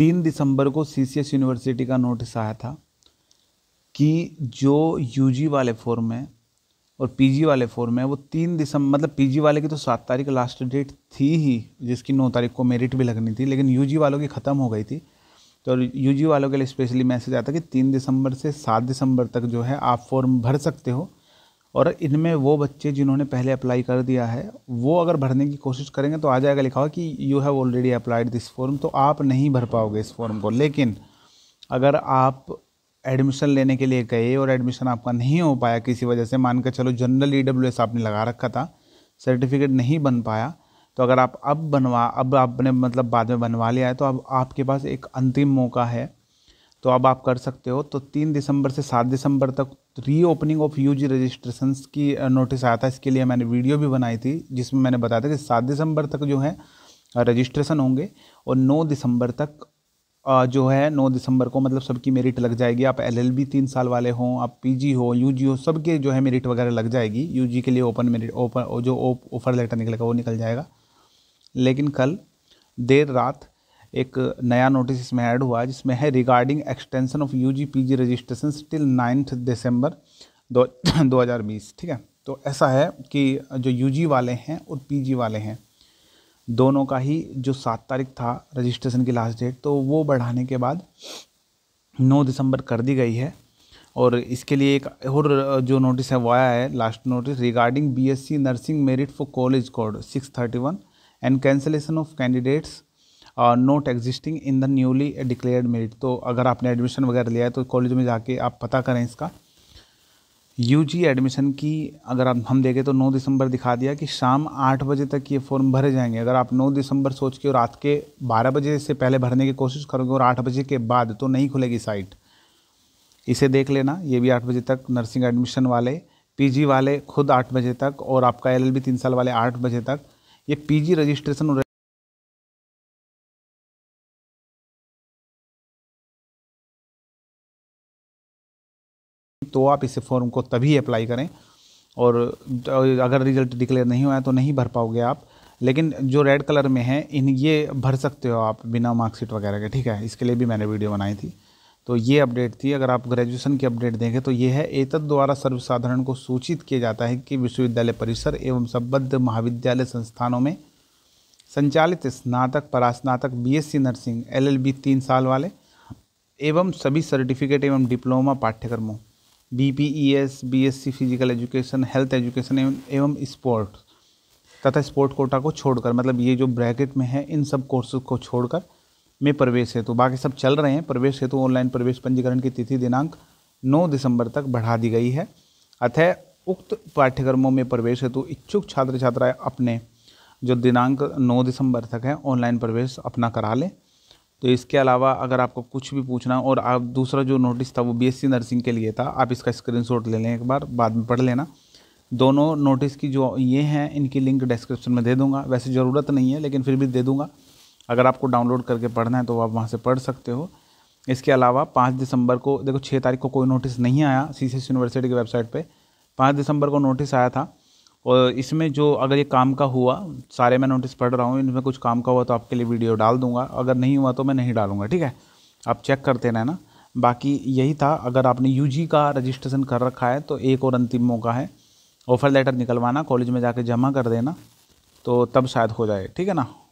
तीन दिसंबर को CCS university का नोटिस आया था कि जो यूजी वाले फॉर्म है और पीजी वाले फॉर्म है वो तीन दिसंबर मतलब पीजी वाले की तो सात तारीख लास्ट डेट थी ही जिसकी नौ तारीख को मेरिट भी लगनी थी लेकिन यूजी वालों की ख़त्म हो गई थी तो यूजी वालों के लिए स्पेशली मैसेज आता कि तीन दिसंबर से सात दिसंबर तक जो है आप फॉर्म भर सकते हो और इनमें वो बच्चे जिन्होंने पहले अप्लाई कर दिया है वो अगर भरने की कोशिश करेंगे तो आ जाएगा लिखा हुआ कि you have already applied this form तो आप नहीं भर पाओगे इस फॉर्म को लेकिन अगर आप एडमिशन लेने के लिए गए और एडमिशन आपका नहीं हो पाया किसी वजह से मान के चलो जनरल ई डब्ल्यू एस आपने लगा रखा था सर्टिफिकेट नहीं बन पाया तो अगर आप अब बनवा अब आपने मतलब बाद में बनवा लिया है तो अब आपके पास एक अंतिम मौका है तो अब आप कर सकते हो तो तीन दिसंबर से सात दिसंबर तक तो reopening of UG registration की नोटिस uh, आया था इसके लिए मैंने वीडियो भी बनाई थी जिसमें मैंने बताया था कि सात दिसंबर तक जो है रजिस्ट्रेशन uh, होंगे और नौ दिसंबर तक uh, जो है नौ दिसंबर को मतलब सबकी मेरिट लग जाएगी आप एल बी तीन साल वाले हों आप पी जी हो यू जी हो सबके जो है मेरिट वगैरह लग जाएगी यू जी के लिए ओपन मेरिट ओपन जो ऑफर लेटर निकलेगा वो निकल जाएगा लेकिन कल देर रात एक नया नोटिस इसमें ऐड हुआ जिसमें है regarding extension of U G P G registration till ninth December दो हज़ार बीस ठीक है तो ऐसा है कि जो यू जी वाले हैं और पी जी वाले हैं दोनों का ही जो सात तारीख था रजिस्ट्रेशन की लास्ट डेट तो वो बढ़ाने के बाद नौ दिसंबर कर दी गई है और इसके लिए एक और जो नोटिस है वो आया है last notice regarding BSc nursing merit for college code one and cancellation of candidates not existing in the newly declared merit तो अगर आपने एडमिशन वगैरह लिया है तो कॉलेज में जाके आप पता करें इसका यूजी एडमिशन की अगर आप हम देखें तो 9 दिसंबर दिखा दिया कि शाम 8 बजे तक ये फॉर्म भरे जाएंगे अगर आप 9 दिसंबर सोच के और रात के 12 बजे से पहले भरने की कोशिश करोगे और 8 बजे के बाद तो नहीं खुलेगी साइट इसे देख लेना ये भी 8 बजे तक नर्सिंग एडमिशन वाले पीजी वाले खुद 8 बजे तक और आपका एल तीन साल वाले आठ बजे तक ये पी रजिस्ट्रेशन तो आप इस फॉर्म को तभी अप्लाई करें और अगर रिजल्ट डिक्लेयर नहीं हुआ है तो नहीं भर पाओगे आप लेकिन जो रेड कलर में है इन ये भर सकते हो आप बिना मार्कशीट वगैरह के ठीक है इसके लिए भी मैंने वीडियो बनाई थी तो ये अपडेट थी अगर आप ग्रेजुएशन की अपडेट देखें तो ये है एतद द्वारा सर्वसाधारण को सूचित किया जाता है कि विश्वविद्यालय परिसर एवं संबद्ध महाविद्यालय संस्थानों में संचालित स्नातक परास्नातक बीएससी नर्सिंग एलएलबी तीन साल वाले एवं सभी सर्टिफिकेट एवं डिप्लोमा पाठ्यक्रमों BPES BSc physical education health education एवं स्पोर्ट तथा स्पोर्ट कोटा को छोड़कर मतलब ये जो ब्रैकेट में है इन सब कोर्सेज को छोड़कर में प्रवेश हेतु बाकी सब चल रहे हैं प्रवेश हेतु ऑनलाइन प्रवेश पंजीकरण की तिथि दिनांक 9 दिसंबर तक बढ़ा दी गई है अतः उक्त पाठ्यक्रमों में प्रवेश हेतु इच्छुक छात्र छात्राएं अपने जो दिनांक 9 दिसंबर तक है ऑनलाइन प्रवेश अपना करा लें तो इसके अलावा अगर आपको कुछ भी पूछना और आप दूसरा जो नोटिस था वो बीएससी नर्सिंग के लिए था आप इसका स्क्रीनशॉट ले लें एक बार बाद में पढ़ लेना दोनों नोटिस की जो ये हैं इनकी लिंक डिस्क्रिप्शन में दे दूंगा वैसे ज़रूरत नहीं है लेकिन फिर भी दे दूंगा अगर आपको डाउनलोड करके पढ़ना है तो आप वहाँ से पढ़ सकते हो इसके अलावा पाँच दिसंबर को देखो छः तारीख को कोई नोटिस नहीं आया सी यूनिवर्सिटी की वेबसाइट पर पाँच दिसंबर को नोटिस आया था और इसमें जो अगर ये काम का हुआ सारे मैं नोटिस पढ़ रहा हूँ इनमें कुछ काम का हुआ तो आपके लिए वीडियो डाल दूंगा अगर नहीं हुआ तो मैं नहीं डालूंगा ठीक है आप चेक करते रहना बाकी यही था अगर आपने यूजी का रजिस्ट्रेशन कर रखा है तो एक और अंतिम मौका है ऑफ़र लेटर निकलवाना कॉलेज में जाके जमा कर देना तो तब शायद हो जाए ठीक है ना